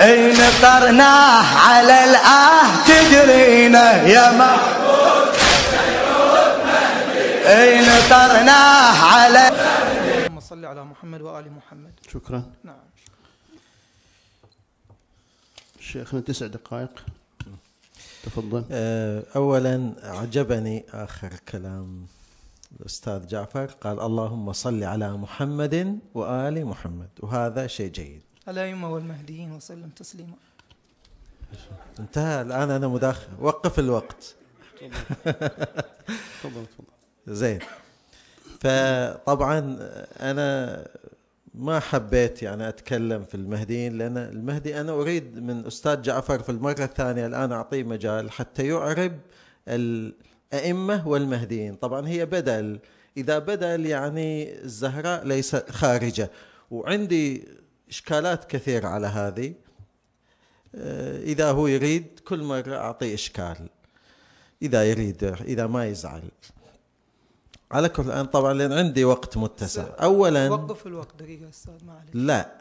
اي قرناه على الاه تجرينا يا محمود اي قرناه على اللهم صل على محمد وال محمد شكرا نعم شيخنا تسع دقائق تفضل آه، اولا عجبني اخر كلام الأستاذ جعفر قال اللهم صل على محمد وآل محمد وهذا شيء جيد على يما والمهديين وسلم تسليما انتهى الان انا مداخل وقف الوقت تفضل تفضل زين فطبعا انا ما حبيت يعني اتكلم في المهديين لان المهدي انا اريد من استاذ جعفر في المره الثانيه الان اعطيه مجال حتى يعرب الائمه والمهديين طبعا هي بدل اذا بدل يعني الزهراء ليس خارجه وعندي إشكالات كثيرة على هذه آه، إذا هو يريد كل مرة أعطيه إشكال إذا يريد إذا ما يزعل على كل الآن طبعا لأن عندي وقت متسع أولا وقف الوقت دقيقة أستاذ ما عليك لا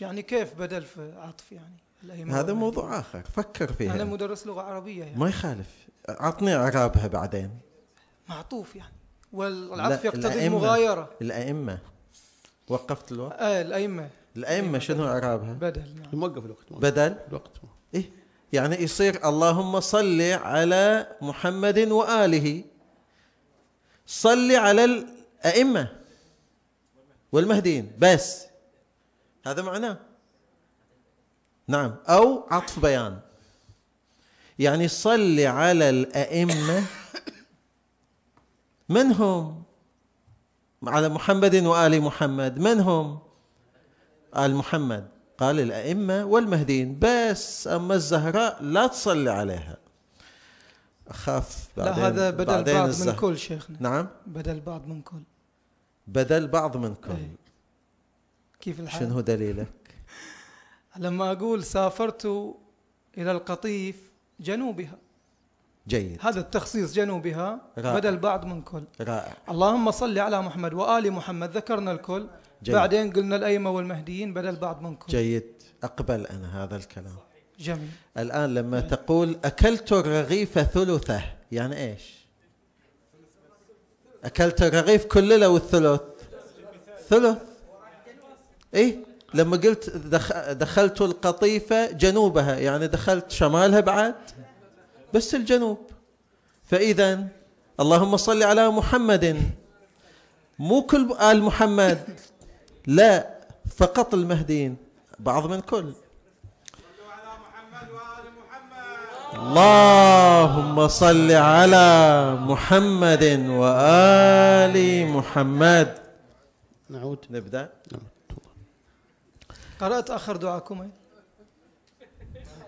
يعني كيف بدل في عطف يعني هذا موضوع آخر فكر فيه أنا مدرس لغة عربية يعني. ما يخالف عطني أعرابها بعدين معطوف يعني والعطف يقتضي المغايرة الأئمة وقفت الوقت؟ آه الأئمة الأئمة شنو إعرابها؟ بدل نعم موقف الوقت موقف. بدل؟ الوقت إيه يعني يصير اللهم صل على محمد وآله صل على الأئمة والمهديين بس هذا معناه نعم أو عطف بيان يعني صل على الأئمة من هم على محمد وآل محمد من هم آل محمد قال الأئمة والمهديين بس أما الزهراء لا تصلي عليها أخاف بعدين لا هذا بدل بعدين بعض الزهر. من كل شيخنا نعم بدل بعض من كل بدل بعض من كل أي. كيف الحال شنو دليلك لما أقول سافرت إلى القطيف جنوبها جيد هذا التخصيص جنوبها رائع. بدل بعض من كل رائع اللهم صل على محمد وآل محمد ذكرنا الكل جيد. بعدين قلنا الأيمة والمهديين بدل بعض من كل جيد أقبل أنا هذا الكلام جميل الآن لما جميل. تقول أكلت الرغيف ثلثه يعني إيش أكلت الرغيف كله لو الثلث ثلث إيه لما قلت دخلت القطيفة جنوبها يعني دخلت شمالها بعد بس الجنوب فإذا اللهم صل على محمد مو كل آل محمد لا فقط المهديين بعض من كل اللهم صل على محمد وآل محمد نعود نبدأ قرأت آخر دعاكم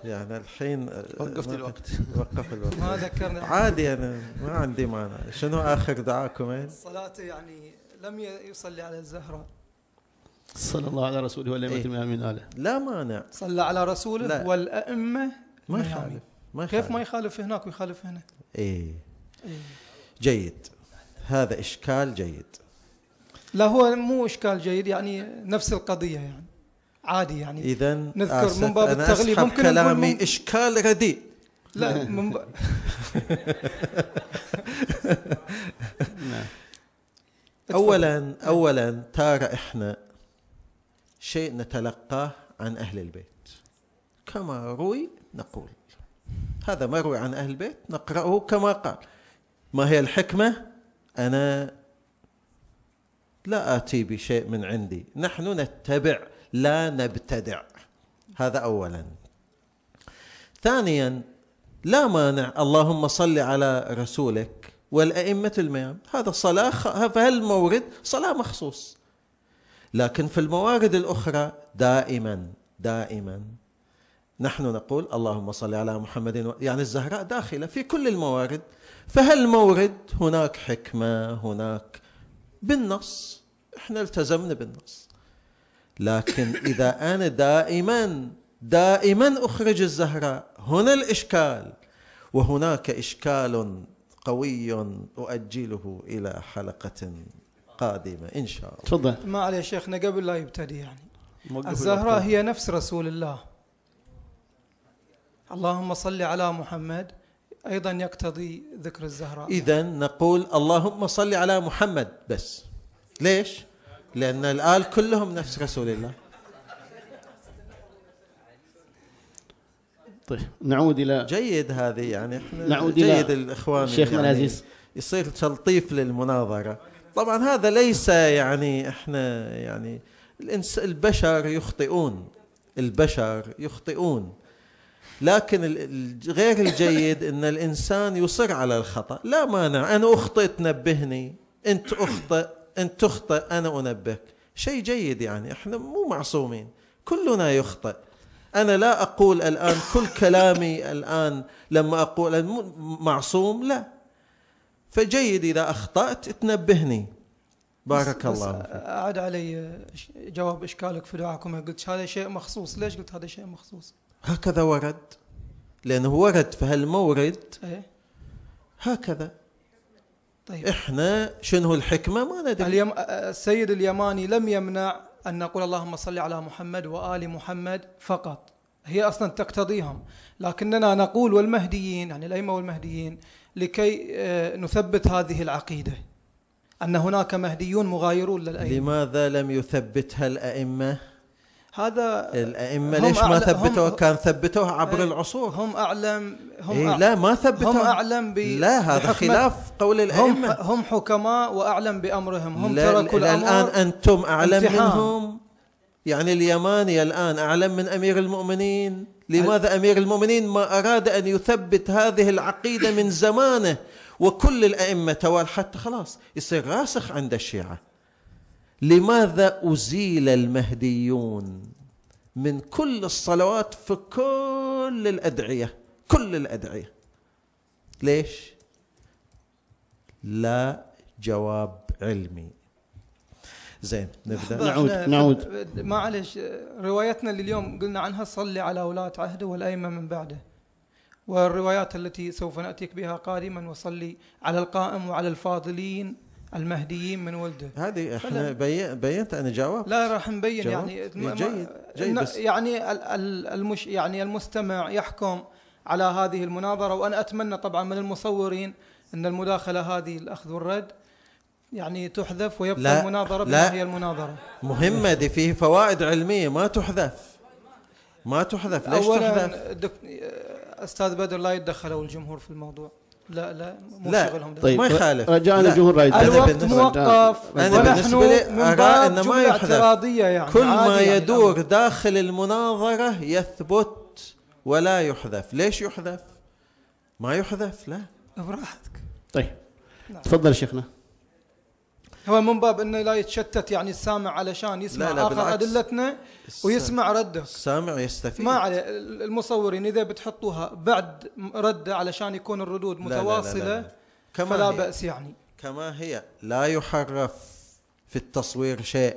يعني الحين آه، وقفت الوقت وقف الوقت ما ذكرنا عادي انا ما عندي مانع شنو اخر دعاكم ايه؟ الصلاه يعني لم يصلي على الزهره صلى الله على رسوله والأئمة إيه؟ من آله لا مانع صلى على رسوله لا. والأئمة ما يخالف يعني. ما يخالف كيف ما يخالف هناك ويخالف هنا إيه. إيه جيد هذا إشكال جيد لا هو مو إشكال جيد يعني نفس القضية يعني عادي يعني اذا نذكر من باب التغليب ممكن كلامي من... اشكال رديء لا من ب... اولا اولا ترى احنا شيء نتلقاه عن اهل البيت كما روي نقول هذا ما روي عن اهل البيت نقراه كما قال ما هي الحكمه انا لا اتي بشيء من عندي نحن نتبع لا نبتدع هذا اولا ثانيا لا مانع اللهم صل على رسولك والأئمة الميام هذا صلاة فهالمورد صلاة مخصوص لكن في الموارد الأخرى دائما دائما نحن نقول اللهم صل على محمد يعني الزهراء داخلة في كل الموارد فهل مورد هناك حكمة هناك بالنص احنا التزمنا بالنص لكن إذا أنا دائما دائما أخرج الزهراء هنا الإشكال وهناك إشكال قوي أؤجله إلى حلقة قادمة إن شاء الله تفضل ما عليه شيخنا قبل لا يبتدي يعني الزهراء هي نفس رسول الله اللهم صل على محمد أيضا يقتضي ذكر الزهراء إذا نقول اللهم صل على محمد بس ليش؟ لأن الآل كلهم نفس رسول الله طيب نعود إلى جيد هذه يعني احنا نعود جيد إلى الإخوان شيخنا يعني العزيز يصير تلطيف للمناظرة طبعا هذا ليس يعني احنا يعني الإنس البشر يخطئون البشر يخطئون لكن غير الجيد ان الانسان يصر على الخطا لا مانع انا اخطئت نبهني انت اخطئ ان تخطئ انا انبهك شيء جيد يعني احنا مو معصومين كلنا يخطئ انا لا اقول الان كل كلامي الان لما اقول معصوم لا فجيد اذا اخطات تنبهني بارك بس الله بس عاد علي جواب اشكالك في دعاكم قلت هذا شيء مخصوص ليش قلت هذا شيء مخصوص هكذا ورد لانه ورد في هالمورد إيه. هكذا طيب احنا شنو الحكمه ما ندري اليم... السيد اليماني لم يمنع ان نقول اللهم صل على محمد وال محمد فقط هي اصلا تقتضيهم لكننا نقول والمهديين يعني الائمه والمهديين لكي آه، نثبت هذه العقيده ان هناك مهديون مغايرون للائمه لماذا لم يثبتها الائمه هذا الائمه ليش ما ثبتوه؟ كان ثبتوه عبر ايه العصور هم اعلم هم ايه لا ما ثبتوه هم اعلم ب لا هذا خلاف قول الائمه هم, هم حكماء واعلم بامرهم هم تركوا الامر الان انتم اعلم انتحام منهم يعني اليماني الان اعلم من امير المؤمنين لماذا امير المؤمنين ما اراد ان يثبت هذه العقيده من زمانه وكل الائمه توال حتى خلاص يصير راسخ عند الشيعه لماذا أزيل المهديون من كل الصلوات في كل الأدعية كل الأدعية ليش؟ لا جواب علمي زين نبدا نعود نعود معلش روايتنا لليوم قلنا عنها صلي على ولاة عهده والايمه من بعده والروايات التي سوف ناتيك بها قادما وصلي على القائم وعلى الفاضلين المهديين من ولده هذه احنا بي... بينت انا جاوبت لا راح نبين يعني إيه، ما... جيد جيد بس. يعني المش يعني المستمع يحكم على هذه المناظره وانا اتمنى طبعا من المصورين ان المداخله هذه الاخذ والرد يعني تحذف ويبقى لا المناظره بما هي المناظره مهمه دي فيه فوائد علميه ما تحذف ما تحذف ليش أولاً تحذف؟ دك... استاذ بدر لا يتدخل الجمهور في الموضوع لا لا مو لا شغلهم طيب ما يخالف رجاء آه، الجمهور رايد الوقت موقف انا بالنسبه لي ارى آه، انه ما يحذف يعني كل ما يعني، يدور يعني داخل المناظره يثبت ولا يحذف ليش يحذف ما يحذف لا براحتك طيب نعم. تفضل شيخنا هو من باب انه لا يتشتت يعني السامع علشان يسمع لا لا اخر ادلتنا ويسمع رده السامع يستفيد ما عليه المصورين اذا بتحطوها بعد رده علشان يكون الردود متواصله لا لا لا لا. كما فلا هي. باس يعني كما هي لا يحرف في التصوير شيء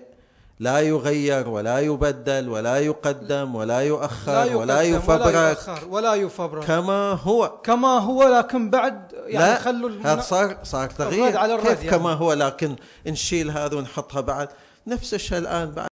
لا يغير ولا يبدل ولا يقدم ولا يؤخر لا يقدم ولا يفبرك ولا يؤخر ولا يفبرك كما هو كما هو لكن بعد يعني لا خلوا هذا صار صار تغيير على كيف يعني. كما هو لكن نشيل هذا ونحطها بعد نفس الشيء الان بعد